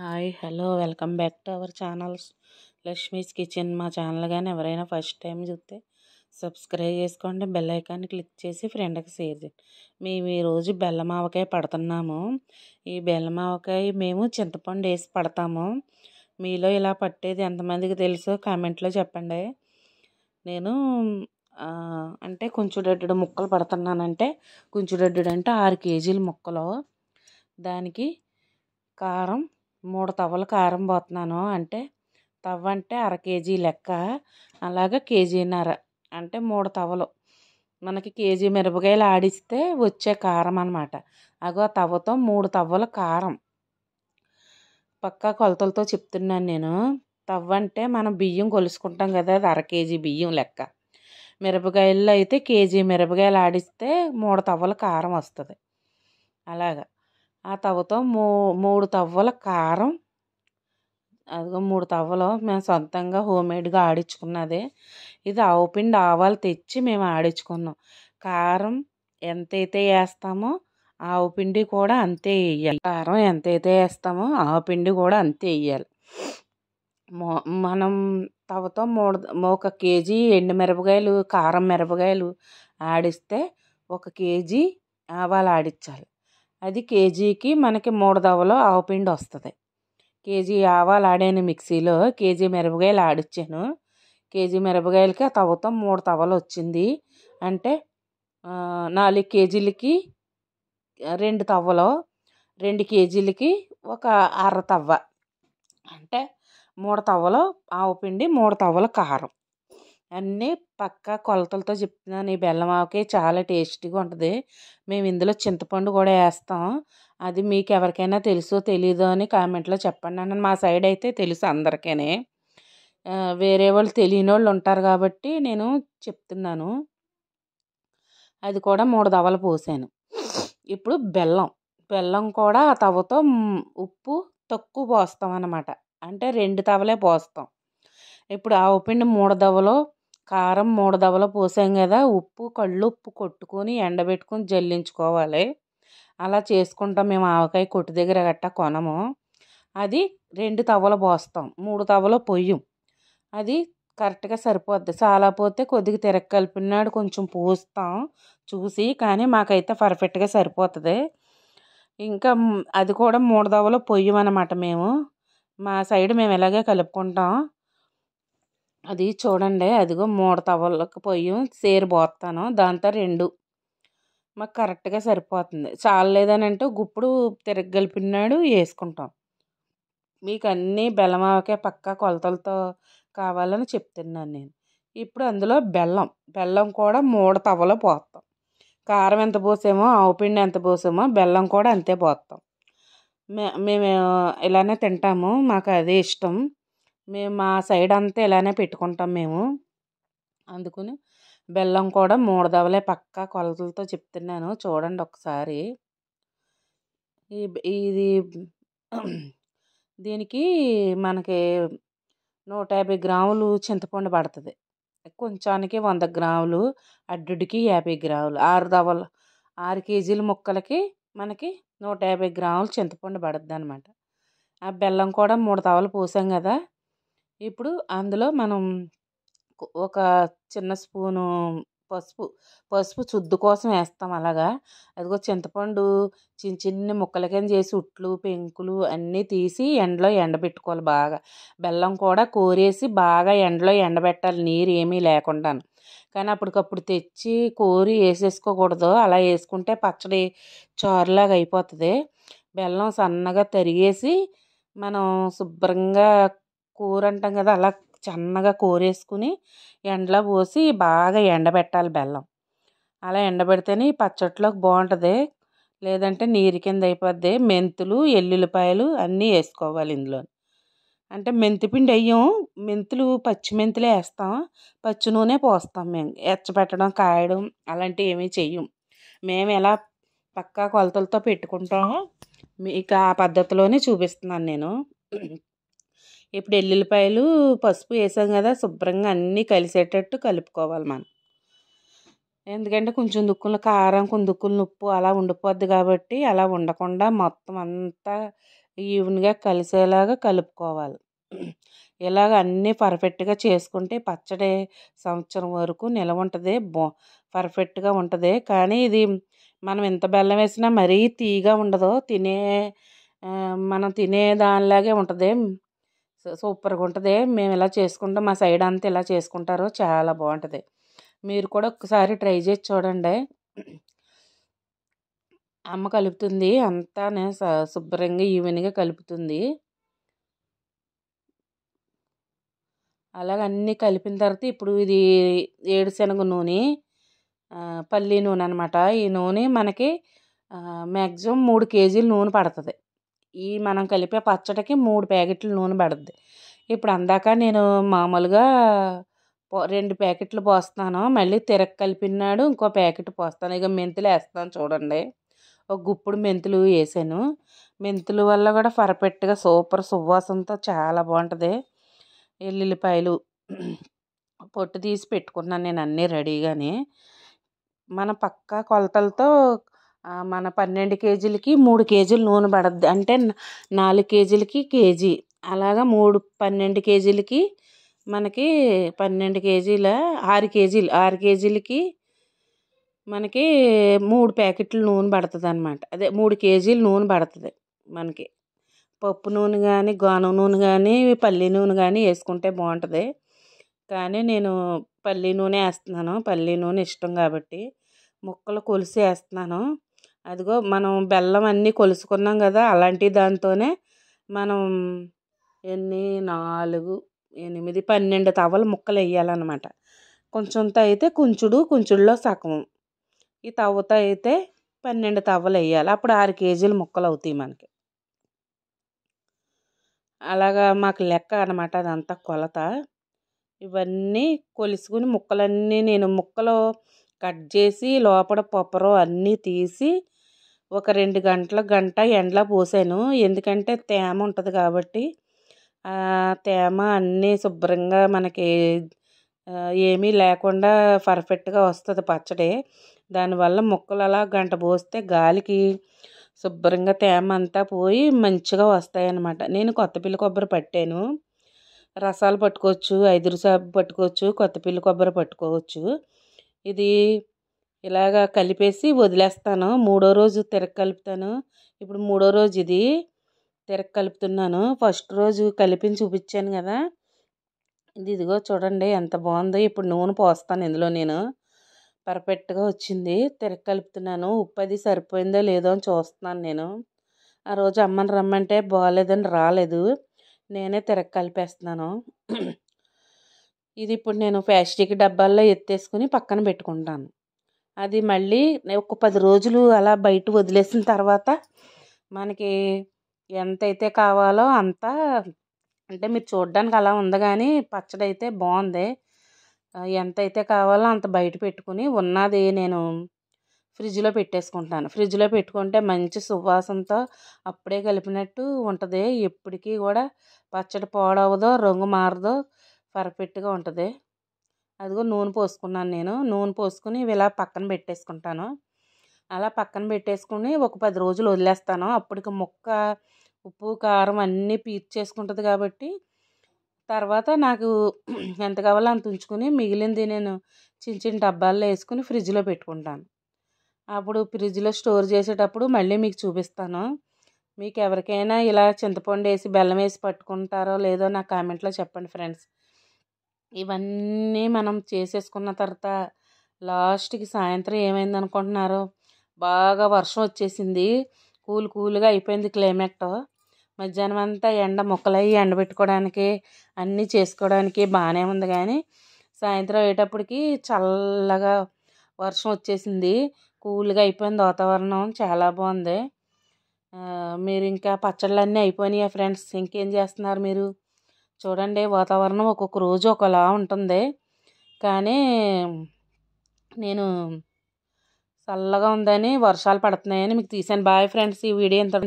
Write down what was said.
hi hello welcome back to our channels Lakshmi's kitchen మా channel కానీ ఎవరైనా ఫస్ట్ టైం చూస్తే సబ్స్క్రైబ్ చేసుకోండి బెల్ ఐకాన్ క్లిక్ చేసి ఫ్రెండ్కి షేర్ చేయండి మేము ఈరోజు బెల్లమావకాయ పడుతున్నాము ఈ బెల్లమావకాయ మేము చింతపండు వేసి పడతాము మీలో ఇలా పట్టేది ఎంతమందికి తెలుసో కామెంట్లో చెప్పండి నేను అంటే కుంచుడడ్డు ముక్కలు పడుతున్నానంటే కుంచుడడ్డు అంటే ఆరు కేజీల ముక్కలు దానికి కారం మూడు తవ్వలు కారం పోతున్నాను అంటే తవ్వ అంటే అర కేజీ లెక్క అలాగ కేజీన్నర అంటే మూడు తవ్వలు మనకి కేజీ మిరపకాయలు ఆడిస్తే వచ్చే కారం అనమాట అగో ఆ తవ్వతో మూడు తవ్వలు కారం పక్కా కొలతలతో చెప్తున్నాను నేను తవ్వ అంటే మనం బియ్యం కొలుసుకుంటాం కదా అది అర కేజీ బియ్యం లెక్క మిరపకాయల్లో అయితే కేజీ మిరపకాయలు ఆడిస్తే మూడు తవ్వలు కారం వస్తుంది అలాగా ఆ తవ్వతో మూ మూడు తవ్వల కారం అదిగో మూడు తవ్వలు మేము సొంతంగా హోమ్మేడ్గా ఆడించుకున్నదే ఇది ఆవు పిండి ఆవాలు తెచ్చి మేము ఆడించుకున్నాం కారం ఎంతైతే వేస్తామో ఆవు పిండి కూడా అంతే వేయాలి కారం ఎంతైతే వేస్తామో ఆవు పిండి కూడా అంతే వేయాలి మనం తవ్వతో మూడు ఒక కేజీ ఎండు మిరపకాయలు కారం మిరపకాయలు ఆడిస్తే ఒక కేజీ ఆవాలు ఆడించాలి అది కేజీకి మనకి మూడు దవలు ఆవుపిండి వస్తుంది కేజీ ఆవాలు ఆడాను మిక్సీలో కేజీ మిరపకాయలు ఆడిచ్చాను కేజీ మిరపకాయలకి ఆ తవ్వతో మూడు తవ్వలు వచ్చింది అంటే నాలుగు కేజీలకి రెండు తవ్వలు రెండు కేజీలకి ఒక అర తవ్వ అంటే మూడు తవ్వలు ఆవుపిండి మూడు తవ్వలు కారం అన్నీ పక్కా కొలతలతో చెప్తున్నాను ఈ బెల్లం ఆవకాయ చాలా టేస్టీగా ఉంటుంది మేము ఇందులో చింతపండు కూడా వేస్తాం అది మీకు ఎవరికైనా తెలుసో తెలీదో అని కామెంట్లో చెప్పండి అన్న మా సైడ్ అయితే తెలుసు అందరికీ వేరే వాళ్ళు తెలియని వాళ్ళు ఉంటారు కాబట్టి నేను చెప్తున్నాను అది కూడా మూడు దవలు పోసాను ఇప్పుడు బెల్లం బెల్లం కూడా ఆ తవతో ఉప్పు తక్కువ పోస్తాం అన్నమాట అంటే రెండు తవలే పోస్తాం ఇప్పుడు ఆవు పిండి మూడు దవలో కారం మూడు దవలు పోసాం కదా ఉప్పు కళ్ళుప్పు కొట్టుకొని ఎండబెట్టుకొని జల్లించుకోవాలి అలా చేసుకుంటాం మేము ఆవకాయ కొట్టు దగ్గర గట్ట కొనము అది రెండు తవ్వలు పోస్తాం మూడు తవ్వల పొయ్యం అది కరెక్ట్గా సరిపోద్ది చాలా పోతే కొద్దిగా తిరగ కలిపినాడు కొంచెం పోస్తాం చూసి కానీ మాకైతే పర్ఫెక్ట్గా సరిపోతుంది ఇంకా అది కూడా మూడు దవలు అనమాట మేము మా సైడ్ మేము ఇలాగే కలుపుకుంటాం అది చూడండి అదిగో మూడు తవ్వలకు పోయి సేరు పోస్తాను దాంతో రెండు మాకు కరెక్ట్గా సరిపోతుంది అంటే గుప్పుడు తిరగలిపినాడు వేసుకుంటాం మీకు అన్నీ బెల్లం బెల్లమావకే పక్కా కొలతలతో కావాలని చెప్తున్నాను నేను ఇప్పుడు అందులో బెల్లం బెల్లం కూడా మూడు తవ్వలో పోస్తాం కారం ఎంత పోసామో ఆవుపిండి ఎంత పోసామో బెల్లం కూడా అంతే పోస్తాం మే మేము ఇలానే తింటాము మాకు అదే ఇష్టం మేము మా సైడ్ అంతా ఇలానే పెట్టుకుంటాం మేము అందుకని బెల్లం కూడా మూడు దవలే పక్కా కొలతలతో చెప్తున్నాను చూడండి ఒకసారి ఈ ఇది దీనికి మనకి నూట యాభై గ్రాములు చింతపండు పడుతుంది కొంచానికి వంద గ్రాములు అడ్డుడికి యాభై గ్రాములు ఆరు దవలు ఆరు కేజీల ముక్కలకి మనకి నూట యాభై గ్రాములు చింతపండు పడుద్ది అనమాట ఆ బెల్లం కూడా మూడు తవలు పోసాం కదా ఇప్పుడు అందులో మనం ఒక చిన్న స్పూను పసుపు పసుపు శుద్ధి కోసం వేస్తాం అలాగా అదిగో చింతపండు చిన్న చిన్న ముక్కల కింద చేసి ఉట్లు పెంకులు అన్నీ తీసి ఎండలో ఎండబెట్టుకోవాలి బాగా బెల్లం కూడా కోరేసి బాగా ఎండలో ఎండబెట్టాలి నీరు ఏమీ లేకుండాను కానీ అప్పటికప్పుడు తెచ్చి కోరి వేసేసుకోకూడదు అలా వేసుకుంటే పచ్చడి చారులాగా అయిపోతుంది బెల్లం సన్నగా తరిగేసి మనం శుభ్రంగా కూర అంటాం కదా అలా సన్నగా కోరేసుకుని ఎండలో పోసి బాగా ఎండబెట్టాలి బెల్లం అలా ఎండబెడితేనే ఈ పచ్చట్లోకి బాగుంటుంది లేదంటే నీరు కింద అయిపోద్ది మెంతులు ఎల్లుల్లిపాయలు అన్నీ వేసుకోవాలి ఇందులో అంటే మెంతిపిండి అయ్యం మెంతులు పచ్చి మెంతులే వేస్తాం పచ్చి నూనె పోస్తాం మేము ఎచ్చబెట్టడం కాయడం అలాంటివి ఏమీ చెయ్యం మేము ఎలా పక్కా కొలతలతో పెట్టుకుంటామో మీకు ఆ పద్ధతిలోనే చూపిస్తున్నాను నేను ఇప్పుడు ఎల్లుల్లిపాయలు పసుపు వేసాం కదా శుభ్రంగా అన్నీ కలిసేటట్టు కలుపుకోవాలి మనం ఎందుకంటే కొంచెం దుక్కులు కారం కొన్ని దుక్కులు ఉప్పు అలా ఉండిపోద్ది కాబట్టి అలా ఉండకుండా మొత్తం అంతా ఈవెన్గా కలిసేలాగా కలుపుకోవాలి ఇలాగ అన్నీ పర్ఫెక్ట్గా చేసుకుంటే పచ్చడి సంవత్సరం వరకు నిలవ ఉంటుంది బో పర్ఫెక్ట్గా ఉంటుంది కానీ ఇది మనం ఎంత బెల్లం వేసినా మరీ తీగా ఉండదు తినే మనం తినే దానిలాగే ఉంటుంది సూపర్గా ఉంటుంది మేము ఇలా చేసుకుంటాం మా సైడ్ అంతా ఇలా చేసుకుంటారో చాలా బాగుంటుంది మీరు కూడా ఒకసారి ట్రై చేసి చూడండి అమ్మ కలుపుతుంది అంతానే శుభ్రంగా ఈవెన్గా కలుపుతుంది అలాగన్నీ కలిపిన తర్వాత ఇప్పుడు ఇది ఏడుశనగ నూనె పల్లీ నూనె అనమాట ఈ నూనె మనకి మ్యాక్సిమం మూడు కేజీలు నూనె పడుతుంది ఈ మనం కలిపే పచ్చడికి మూడు ప్యాకెట్లు నూనె పడుద్ది ఇప్పుడు అందాక నేను మామూలుగా రెండు ప్యాకెట్లు పోస్తాను మళ్ళీ తిరగ కలిపినాడు ఇంకో ప్యాకెట్ పోస్తాను ఇక మెంతులు వేస్తాను చూడండి ఒక గుప్పుడు మెంతులు వేసాను మెంతుల వల్ల కూడా పర్ఫెక్ట్గా సూపర్ సువాసనతో చాలా బాగుంటుంది ఎల్లుల్లిపాయలు పొట్టు తీసి పెట్టుకున్నాను నేను అన్నీ రెడీగానే మన పక్కా కొలతలతో మన పన్నెండు కేజీలకి మూడు కేజీలు నూనె పడద్ది అంటే నాలుగు కేజీలకి కేజీ అలాగా మూడు పన్నెండు కేజీలకి మనకి పన్నెండు కేజీల ఆరు కేజీలు ఆరు కేజీలకి మనకి మూడు ప్యాకెట్లు నూనె పడుతుంది అనమాట అదే మూడు కేజీలు నూనె పడుతుంది మనకి పప్పు నూనె కానీ గోనం నూనె కానీ పల్లి నూనె కానీ వేసుకుంటే బాగుంటుంది కానీ నేను పల్లి నూనె వేస్తున్నాను పల్లి నూనె ఇష్టం కాబట్టి ముక్కలు కొలిసి వేస్తున్నాను అదిగో మనం బెల్లం అన్నీ కొలుసుకున్నాం కదా అలాంటి దాంతోనే మనం ఎన్ని నాలుగు ఎనిమిది పన్నెండు తవ్వలు ముక్కలు వేయాలన్నమాట కొంచెంత అయితే కుంచుడు కుంచుడులో సగం ఈ తవ్వత అయితే పన్నెండు తవ్వలు వేయాలి అప్పుడు ఆరు కేజీలు ముక్కలు అవుతాయి మనకి అలాగా మాకు లెక్క అనమాట అదంతా కొలత ఇవన్నీ కొలుసుకుని ముక్కలన్నీ నేను ముక్కలు కట్ చేసి లోపల పొప్పరో అన్నీ తీసి ఒక రెండు గంటల గంట ఎండలో పోసాను ఎందుకంటే తేమ ఉంటుంది కాబట్టి తేమ అన్నీ శుభ్రంగా మనకి ఏమీ లేకుండా పర్ఫెక్ట్గా వస్తుంది పచ్చడి దానివల్ల ముక్కలు అలా గంట పోస్తే గాలికి శుభ్రంగా తేమ అంతా పోయి మంచిగా వస్తాయి అన్నమాట నేను కొత్తపిల్లి కొబ్బరి పట్టాను రసాలు పట్టుకోవచ్చు ఐదు రుసాబు పట్టుకోవచ్చు కొత్తపిల్లి కొబ్బరి పట్టుకోవచ్చు ఇది ఇలాగ కలిపేసి వదిలేస్తాను మూడో రోజు తిరగ కలుపుతాను ఇప్పుడు మూడో రోజు ఇది తిరగ కలుపుతున్నాను ఫస్ట్ రోజు కలిపి చూపించాను కదా ఇది ఇదిగో చూడండి ఎంత బాగుందో ఇప్పుడు నూనె పోస్తాను ఇందులో నేను పర్ఫెక్ట్గా వచ్చింది తిరగ కలుపుతున్నాను ఉప్పు అది సరిపోయిందో లేదో అని చూస్తున్నాను నేను ఆ రోజు అమ్మని రమ్మంటే బాగాలేదని రాలేదు నేనే తిరగ కలిపేస్తున్నాను ఇది ఇప్పుడు నేను ప్లాస్టిక్ డబ్బాల్లో ఎత్తేసుకుని పక్కన పెట్టుకుంటాను అది మళ్ళీ ఒక పది రోజులు అలా బయట వదిలేసిన తర్వాత మనకి ఎంతైతే కావాలో అంత అంటే మీరు చూడడానికి అలా ఉంది కానీ పచ్చడి అయితే బాగుంది ఎంతైతే కావాలో అంత బయట పెట్టుకుని ఉన్నది నేను ఫ్రిడ్జ్లో పెట్టేసుకుంటాను ఫ్రిడ్జ్లో పెట్టుకుంటే మంచి సువాసనతో అప్పుడే కలిపినట్టు ఉంటుంది ఎప్పటికీ కూడా పచ్చడి పాడవదో రంగు మారదో పర్ఫెక్ట్గా ఉంటుంది అదిగో నూనె పోసుకున్నాను నేను నూనె పోసుకుని ఇవి ఇలా పక్కన పెట్టేసుకుంటాను అలా పక్కన పెట్టేసుకుని ఒక పది రోజులు వదిలేస్తాను అప్పటికి మొక్క ఉప్పు కారం అన్నీ పీర్చేసుకుంటుంది కాబట్టి తర్వాత నాకు ఎంత కావాలో అంత ఉంచుకుని మిగిలింది నేను చిన్న చిన్న డబ్బాల్లో వేసుకుని ఫ్రిడ్జ్లో పెట్టుకుంటాను అప్పుడు ఫ్రిడ్జ్లో స్టోర్ చేసేటప్పుడు మళ్ళీ మీకు చూపిస్తాను మీకు ఎవరికైనా ఇలా చింతపండు వేసి బెల్లం వేసి పట్టుకుంటారో లేదో నా కామెంట్లో చెప్పండి ఫ్రెండ్స్ ఇవన్నీ మనం చేసేసుకున్న తర్వాత లాస్ట్కి సాయంత్రం ఏమైంది అనుకుంటున్నారు బాగా వర్షం వచ్చేసింది కూల్ కూల్గా అయిపోయింది క్లైమేట్ మధ్యాహ్నం అంతా ఎండ మొక్కలయ్యి ఎండబెట్టుకోవడానికి అన్నీ చేసుకోవడానికి బాగానే ఉంది కానీ సాయంత్రం అయ్యేటప్పటికి చల్లగా వర్షం వచ్చేసింది కూల్గా అయిపోయింది వాతావరణం చాలా బాగుంది మీరు ఇంకా పచ్చళ్ళన్నీ అయిపోయినాయా ఫ్రెండ్స్ ఇంకేం చేస్తున్నారు మీరు చూడండి వాతావరణం ఒక్కొక్క రోజు ఒకలా ఉంటుంది కానీ నేను చల్లగా ఉందని వర్షాలు పడుతున్నాయని మీకు తీసాను బాయ్ ఫ్రెండ్స్ ఈ వీడియో ఎంత